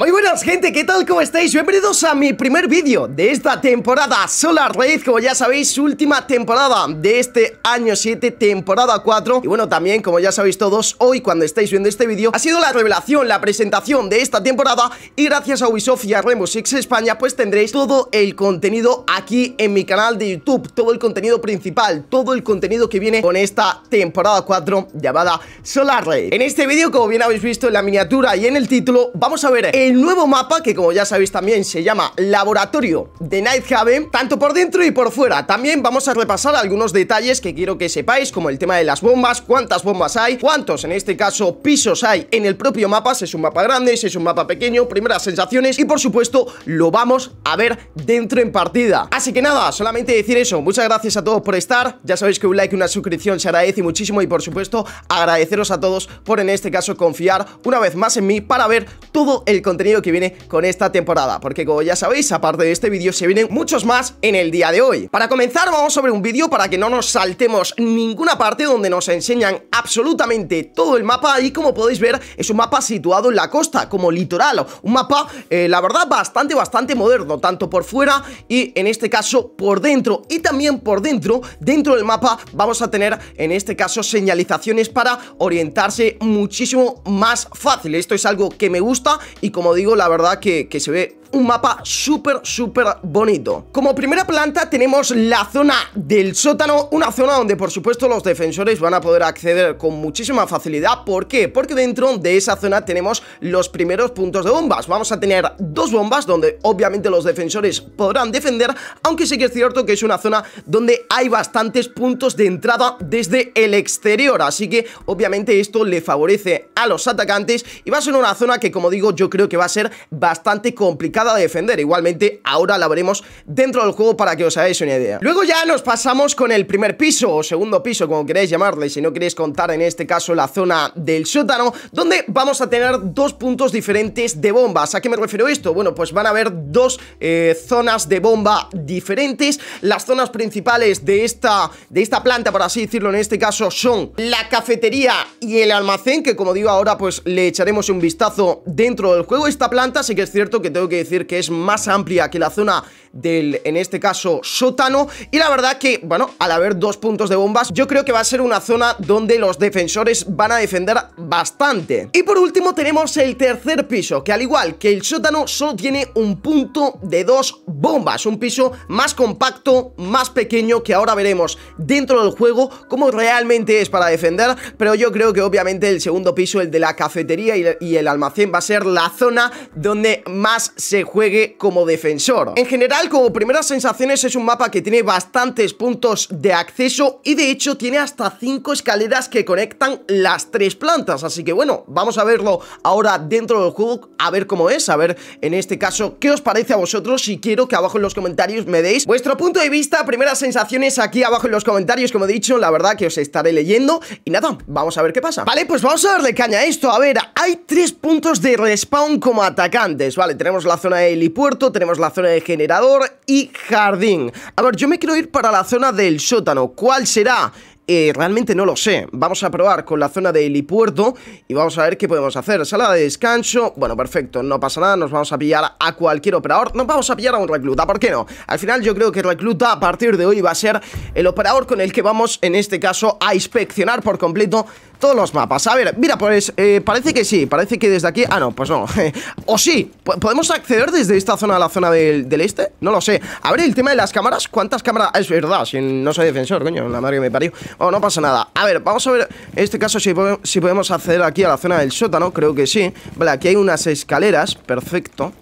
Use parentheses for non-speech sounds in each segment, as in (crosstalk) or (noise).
Muy buenas gente, ¿qué tal? ¿Cómo estáis? Bienvenidos a mi primer vídeo de esta temporada Solar Raid, como ya sabéis, última temporada de este año 7, temporada 4 Y bueno, también, como ya sabéis todos, hoy cuando estáis viendo este vídeo Ha sido la revelación, la presentación de esta temporada Y gracias a Ubisoft y a Rainbow Six España, pues tendréis todo el contenido aquí en mi canal de YouTube Todo el contenido principal, todo el contenido que viene con esta temporada 4 llamada Solar Raid En este vídeo, como bien habéis visto en la miniatura y en el título, vamos a ver... El el nuevo mapa que como ya sabéis también se llama Laboratorio de Nighthaven, tanto por dentro y por fuera. También vamos a repasar algunos detalles que quiero que sepáis, como el tema de las bombas, cuántas bombas hay, cuántos en este caso pisos hay en el propio mapa, si es un mapa grande, si es un mapa pequeño, primeras sensaciones y por supuesto lo vamos a ver dentro en partida. Así que nada, solamente decir eso, muchas gracias a todos por estar, ya sabéis que un like y una suscripción se agradece muchísimo y por supuesto agradeceros a todos por en este caso confiar una vez más en mí para ver todo el contenido contenido que viene con esta temporada Porque como ya sabéis, aparte de este vídeo se vienen muchos más en el día de hoy Para comenzar vamos a ver un vídeo para que no nos saltemos ninguna parte donde nos enseñan absolutamente todo el mapa Y como podéis ver es un mapa situado en la costa, como litoral Un mapa, eh, la verdad, bastante, bastante moderno Tanto por fuera y en este caso por dentro Y también por dentro, dentro del mapa vamos a tener en este caso señalizaciones para orientarse muchísimo más fácil Esto es algo que me gusta y como como digo, la verdad que, se ve un mapa súper, súper bonito. Como primera planta tenemos la zona del sótano, una zona donde por supuesto los defensores van a poder acceder con muchísima facilidad. ¿Por qué? Porque dentro de esa zona tenemos los primeros puntos de bombas. Vamos a tener dos bombas donde obviamente los defensores podrán defender, aunque sí que es cierto que es una zona donde hay bastantes puntos de entrada desde el exterior, así que obviamente esto le favorece a los atacantes y va a ser una zona que como digo yo creo que va a ser bastante complicada a defender. Igualmente, ahora la veremos dentro del juego para que os hagáis una idea. Luego ya nos pasamos con el primer piso o segundo piso, como queréis llamarle, si no queréis contar en este caso la zona del sótano, donde vamos a tener dos puntos diferentes de bombas. ¿A qué me refiero esto? Bueno, pues van a haber dos eh, zonas de bomba diferentes. Las zonas principales de esta, de esta planta, por así decirlo, en este caso son la cafetería y el almacén, que como digo ahora pues le echaremos un vistazo dentro del juego. Esta planta sí que es cierto que tengo que decir que es más amplia que la zona del, en este caso, sótano. Y la verdad que, bueno, al haber dos puntos de bombas, yo creo que va a ser una zona donde los defensores van a defender bastante. Y por último tenemos el tercer piso, que al igual que el sótano, solo tiene un punto de dos bombas. Un piso más compacto, más pequeño, que ahora veremos dentro del juego cómo realmente es para defender. Pero yo creo que obviamente el segundo piso, el de la cafetería y el almacén, va a ser la zona donde más se juegue como defensor. En general, como primeras sensaciones, es un mapa que tiene bastantes puntos de acceso y de hecho tiene hasta 5 escaleras que conectan las tres plantas. Así que bueno, vamos a verlo ahora dentro del juego, a ver cómo es, a ver en este caso qué os parece a vosotros si quiero que abajo en los comentarios me deis vuestro punto de vista, primeras sensaciones aquí abajo en los comentarios, como he dicho, la verdad que os estaré leyendo y nada, vamos a ver qué pasa. Vale, pues vamos a darle caña a esto, a ver, hay tres puntos de respawn como atacantes, vale, tenemos la zona de helipuerto, tenemos la zona de generador y jardín. A ver, yo me quiero ir para la zona del sótano. ¿Cuál será? Eh, realmente no lo sé. Vamos a probar con la zona de helipuerto y vamos a ver qué podemos hacer. Sala de descanso. Bueno, perfecto, no pasa nada. Nos vamos a pillar a cualquier operador. Nos vamos a pillar a un recluta, ¿por qué no? Al final yo creo que recluta a partir de hoy va a ser el operador con el que vamos, en este caso, a inspeccionar por completo todos los mapas, a ver, mira, pues eh, parece que sí Parece que desde aquí, ah no, pues no (laughs) O sí, ¿podemos acceder desde esta zona a la zona del, este? No lo sé A ver, el tema de las cámaras, ¿cuántas cámaras? es verdad, si no soy defensor, coño, la madre que me parió Oh, no pasa nada, a ver, vamos a ver En este caso si, si podemos acceder aquí a la zona del sótano Creo que sí, vale, aquí hay unas escaleras Perfecto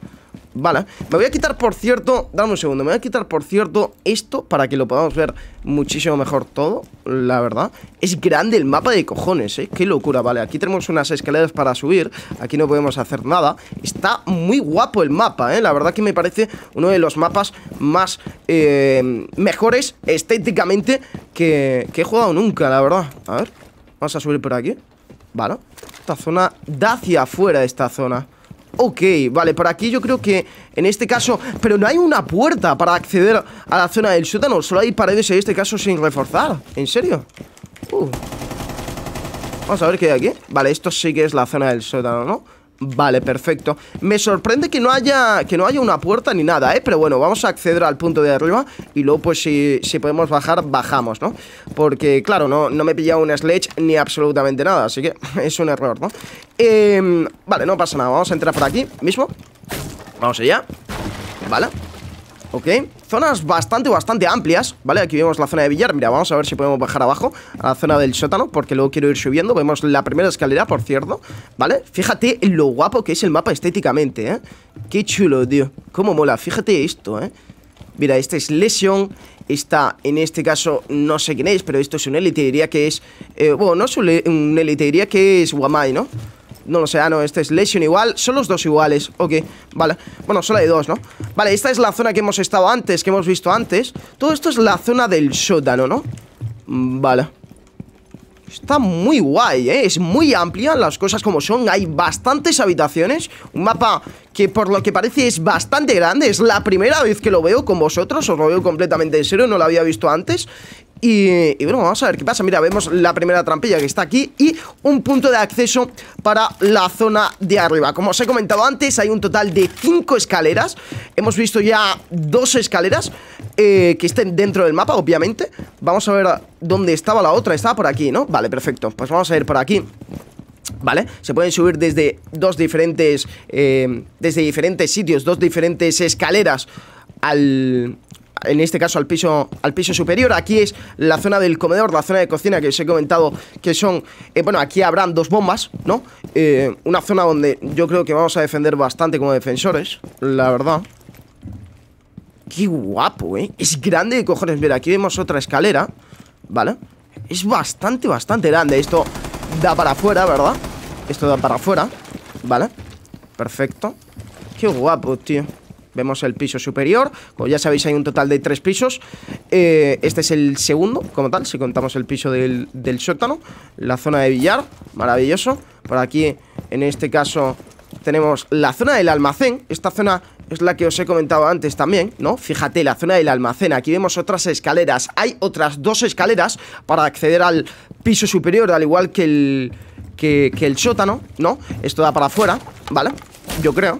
Vale, me voy a quitar, por cierto Dame un segundo, me voy a quitar, por cierto, esto Para que lo podamos ver muchísimo mejor todo La verdad Es grande el mapa de cojones, eh, qué locura Vale, aquí tenemos unas escaleras para subir Aquí no podemos hacer nada Está muy guapo el mapa, eh, la verdad que me parece Uno de los mapas más eh, Mejores estéticamente que, que he jugado nunca La verdad, a ver Vamos a subir por aquí Vale, esta zona da hacia afuera esta zona Ok, vale, por aquí yo creo que en este caso... Pero no hay una puerta para acceder a la zona del sótano Solo hay paredes en este caso sin reforzar ¿En serio? Uh. Vamos a ver qué hay aquí Vale, esto sí que es la zona del sótano, ¿no? Vale, perfecto Me sorprende que no haya que no haya una puerta ni nada, ¿eh? Pero bueno, vamos a acceder al punto de arriba Y luego, pues, si, podemos bajar, bajamos, ¿no? Porque, claro, no, no me he pillado un sledge ni absolutamente nada Así que (laughs) es un error, ¿no? Em, vale, no pasa nada Vamos a entrar por aquí mismo Vamos allá Vale ¿ok? Zonas bastante, bastante amplias, ¿vale? Aquí vemos la zona de billar, mira, vamos a ver si podemos bajar abajo a la zona del sótano, porque luego quiero ir subiendo, vemos la primera escalera, por cierto, ¿vale? Fíjate lo guapo que es el mapa estéticamente, ¿eh? Qué chulo, tío, cómo mola, fíjate esto, ¿eh? Mira, esta es Lesion, esta en este caso no sé quién es, pero esto es un élite, diría que es... Eh, bueno, no es un élite, diría que es Wamai, ¿no? No lo sé, ah, no, este es Lesion igual Son los dos iguales, ok, vale Bueno, solo hay dos, ¿no? Vale, esta es la zona que hemos estado antes, que hemos visto antes Todo esto es la zona del sótano, ¿no? Mm, vale Está muy guay, ¿eh? Es muy amplia las cosas como son Hay bastantes habitaciones Un mapa que por lo que parece es bastante grande Es la primera vez que lo veo con vosotros Os lo veo completamente en serio, no lo había visto antes y, bueno, vamos a ver qué pasa. Mira, vemos la primera trampilla que está aquí y un punto de acceso para la zona de arriba. Como os he comentado antes, hay un total de cinco escaleras. Hemos visto ya dos escaleras eh, que estén dentro del mapa, obviamente. Vamos a ver dónde estaba la otra. Estaba por aquí, ¿no? Vale, perfecto. Pues vamos a ir por aquí. ¿Vale? Se pueden subir desde dos diferentes. Eh, desde diferentes sitios, dos diferentes escaleras al, en este caso al piso, al piso superior. Aquí es la zona del comedor, la zona de cocina que os he comentado que son, eh, bueno, aquí habrán dos bombas, ¿no? Eh, una zona donde yo creo que vamos a defender bastante como defensores, la verdad. Qué guapo, ¿eh? Es grande de cojones. Mira, aquí vemos otra escalera, ¿vale? Es bastante, bastante grande. Esto da para afuera, ¿verdad? Esto da para afuera, ¿vale? Perfecto. Qué guapo, tío. Vemos el piso superior. Como ya sabéis, hay un total de tres pisos. Eh, este es el segundo, como tal, si contamos el piso del, sótano. La zona de billar, maravilloso. Por aquí, en este caso, tenemos la zona del almacén. Esta zona es la que os he comentado antes también, ¿no? Fíjate, la zona del almacén. Aquí vemos otras escaleras. Hay otras dos escaleras para acceder al piso superior, al igual que el, que, que el sótano, ¿no? Esto da para afuera, ¿vale? Yo creo,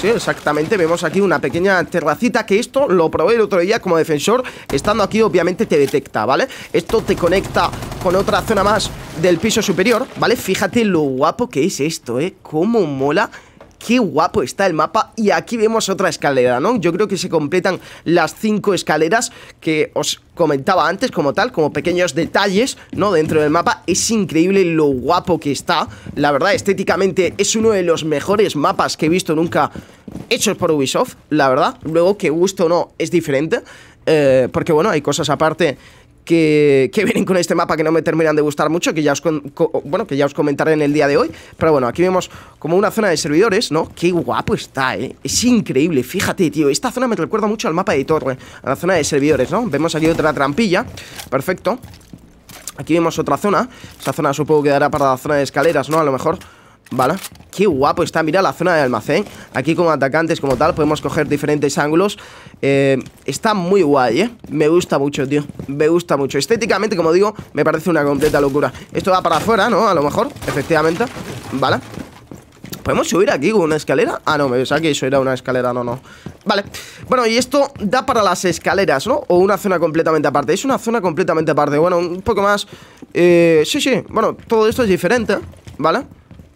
sí, ¿eh? exactamente. Vemos aquí una pequeña terracita que esto lo probé el otro día como defensor. Estando aquí, obviamente, te detecta, ¿vale? Esto te conecta con otra zona más del piso superior, ¿vale? Fíjate lo guapo que es esto, ¿eh? Cómo mola qué guapo está el mapa y aquí vemos otra escalera, ¿no? Yo creo que se completan las cinco escaleras que os comentaba antes como tal, como pequeños detalles, ¿no? Dentro del mapa, es increíble lo guapo que está, la verdad, estéticamente es uno de los mejores mapas que he visto nunca hechos por Ubisoft, la verdad, luego que gusto o no es diferente, eh, porque bueno, hay cosas aparte que, que, vienen con este mapa que no me terminan de gustar mucho, que ya, os bueno, que ya os comentaré en el día de hoy. Pero bueno, aquí vemos como una zona de servidores, ¿no? Qué guapo está, ¿eh? Es increíble, fíjate, tío. Esta zona me recuerda mucho al mapa de torre, a la zona de servidores, ¿no? Vemos aquí otra trampilla, perfecto. Aquí vemos otra zona, Esta zona supongo que dará para la zona de escaleras, ¿no? A lo mejor ¿Vale? Qué guapo está, mira la zona de almacén Aquí como atacantes como tal podemos coger diferentes ángulos eh, Está muy guay, ¿eh? Me gusta mucho, tío Me gusta mucho Estéticamente, como digo, me parece una completa locura Esto va para afuera, ¿no? A lo mejor, efectivamente ¿Vale? ¿Podemos subir aquí con una escalera? Ah, no, me pensaba que eso era una escalera, no, no Vale, bueno, y esto da para las escaleras, ¿no? O una zona completamente aparte Es una zona completamente aparte, bueno, un poco más... Eh, sí, sí, bueno, todo esto es diferente, ¿vale?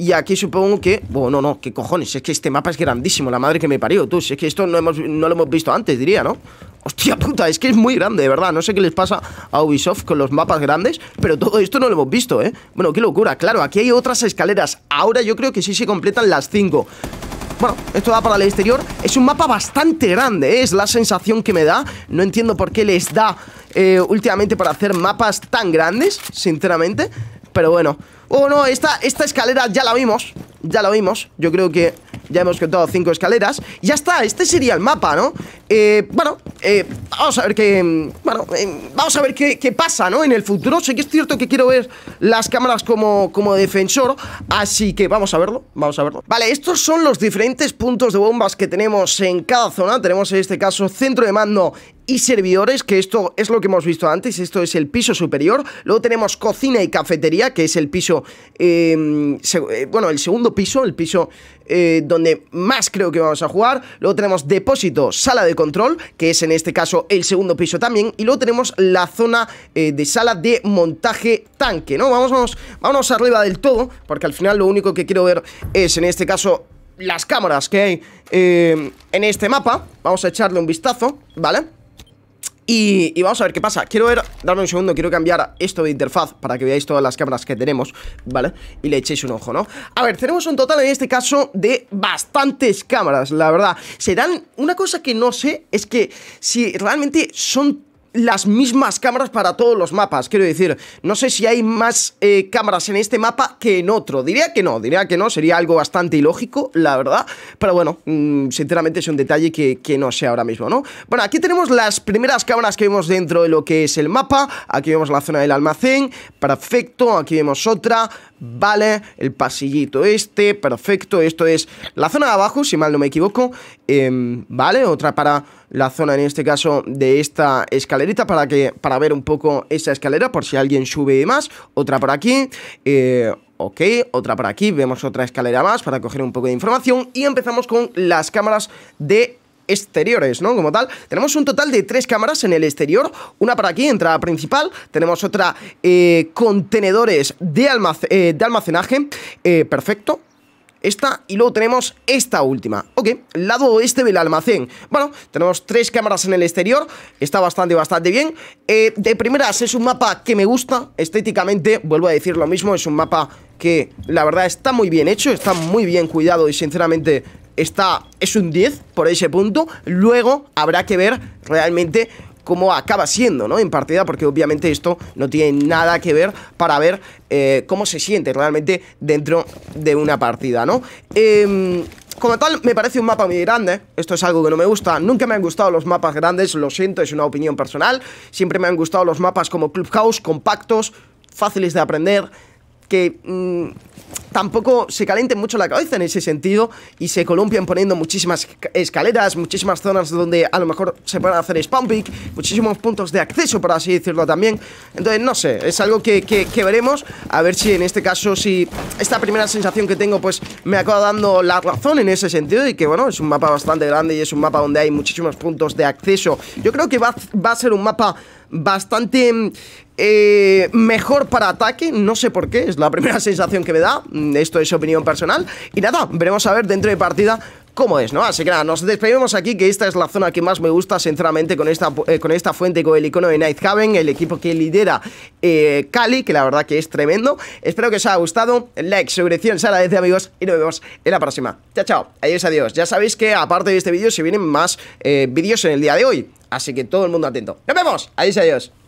Y aquí supongo que... Bueno, no, no, qué cojones. Es que este mapa es grandísimo, la madre que me parió, tú. Si es que esto no, lo hemos visto antes, diría, ¿no? Hostia puta, es que es muy grande, de verdad. No sé qué les pasa a Ubisoft con los mapas grandes, pero todo esto no lo hemos visto, ¿eh? Bueno, qué locura. Claro, aquí hay otras escaleras. Ahora yo creo que sí se completan las cinco. Bueno, esto da para el exterior. Es un mapa bastante grande, ¿eh? es la sensación que me da. No entiendo por qué les da eh, últimamente para hacer mapas tan grandes, sinceramente. Pero bueno, Oh, no, esta, esta escalera ya la vimos Ya la vimos, yo creo que ya hemos contado cinco escaleras Ya está, este sería el mapa, ¿no? Eh, bueno, eh, vamos a ver qué... Mm, bueno, eh, vamos a ver qué, pasa, ¿no? En el futuro, sé que es cierto que quiero ver las cámaras como, como defensor Así que vamos a verlo, vamos a verlo Vale, estos son los diferentes puntos de bombas que tenemos en cada zona Tenemos en este caso centro de mando y servidores, que esto es lo que hemos visto antes, esto es el piso superior. Luego tenemos cocina y cafetería, que es el piso, em, eh, bueno, el segundo piso, el piso eh, donde más creo que vamos a jugar. Luego tenemos depósito, sala de control, que es en este caso el segundo piso también. Y luego tenemos la zona eh, de sala de montaje tanque, ¿no? Vamos, vamos, vamos arriba del todo, porque al final lo único que quiero ver es, en este caso, las cámaras que hay em, en este mapa. Vamos a echarle un vistazo, ¿vale? vale y, vamos a ver qué pasa Quiero ver, darme un segundo, quiero cambiar esto de interfaz Para que veáis todas las cámaras que tenemos, ¿vale? Y le echéis un ojo, ¿no? A ver, tenemos un total en este caso de bastantes cámaras, la verdad Serán, una cosa que no sé es que si realmente son las mismas cámaras para todos los mapas. Quiero decir, no sé si hay más eh, cámaras en este mapa que en otro. Diría que no, diría que no. Sería algo bastante ilógico, la verdad. Pero bueno, mm, sinceramente es un detalle que, que, no sé ahora mismo, ¿no? Bueno, aquí tenemos las primeras cámaras que vemos dentro de lo que es el mapa. Aquí vemos la zona del almacén. Perfecto. Aquí vemos otra. Vale, el pasillito este, perfecto. Esto es la zona de abajo, si mal no me equivoco. Em, vale, otra para la zona, en este caso, de esta escalerita para, que, para ver un poco esa escalera, por si alguien sube más. Otra por aquí. Eh, ok, otra por aquí. Vemos otra escalera más para coger un poco de información. Y empezamos con las cámaras de exteriores, ¿no? Como tal, tenemos un total de tres cámaras en el exterior, una para aquí, entrada principal, tenemos otra eh, contenedores de, eh, de almacenaje, eh, perfecto, esta y luego tenemos esta última. Ok, lado oeste del almacén. Bueno, tenemos tres cámaras en el exterior, está bastante, bastante bien. de primeras es un mapa que me gusta, estéticamente, vuelvo a decir lo mismo, es un mapa que la verdad está muy bien hecho, está muy bien cuidado y sinceramente está, es un 10 por ese punto. Luego habrá que ver realmente cómo acaba siendo, ¿no? En partida, porque obviamente esto no tiene nada que ver para ver eh, cómo se siente realmente dentro de una partida, ¿no? Em, como tal, me parece un mapa muy grande. Esto es algo que no me gusta. Nunca me han gustado los mapas grandes, lo siento, es una opinión personal. Siempre me han gustado los mapas como Clubhouse, compactos, fáciles de aprender, que mm, tampoco se caliente mucho la cabeza en ese sentido y se columpian poniendo muchísimas escaleras, muchísimas zonas donde a lo mejor se pueden hacer spawn pick, muchísimos puntos de acceso, por así decirlo también. Entonces, no sé, es algo que, veremos. A ver si en este caso, si esta primera sensación que tengo, pues me acaba dando la razón en ese sentido y que, bueno, es un mapa bastante grande y es un mapa donde hay muchísimos puntos de acceso. Yo creo que va, va a ser un mapa bastante mm, eh, mejor para ataque, no sé por qué, es la primera (laughs) sensación que me da, mm, esto es opinión personal. Y nada, veremos a ver dentro de partida cómo es, ¿no? Así que nada, nos despedimos aquí, que esta es la zona que más me gusta, sinceramente, con esta, eh, con esta fuente, con el icono de Night Haven el equipo que lidera eh, Cali, que la verdad que es tremendo. Espero que os haya gustado, like, suscripción, se agradece, amigos, y nos vemos en la próxima. Chao, chao, adiós, adiós. Ya sabéis que, aparte de este vídeo, se vienen más vídeos en el día de hoy, así que todo el mundo atento. ¡Nos vemos! Adiós, adiós.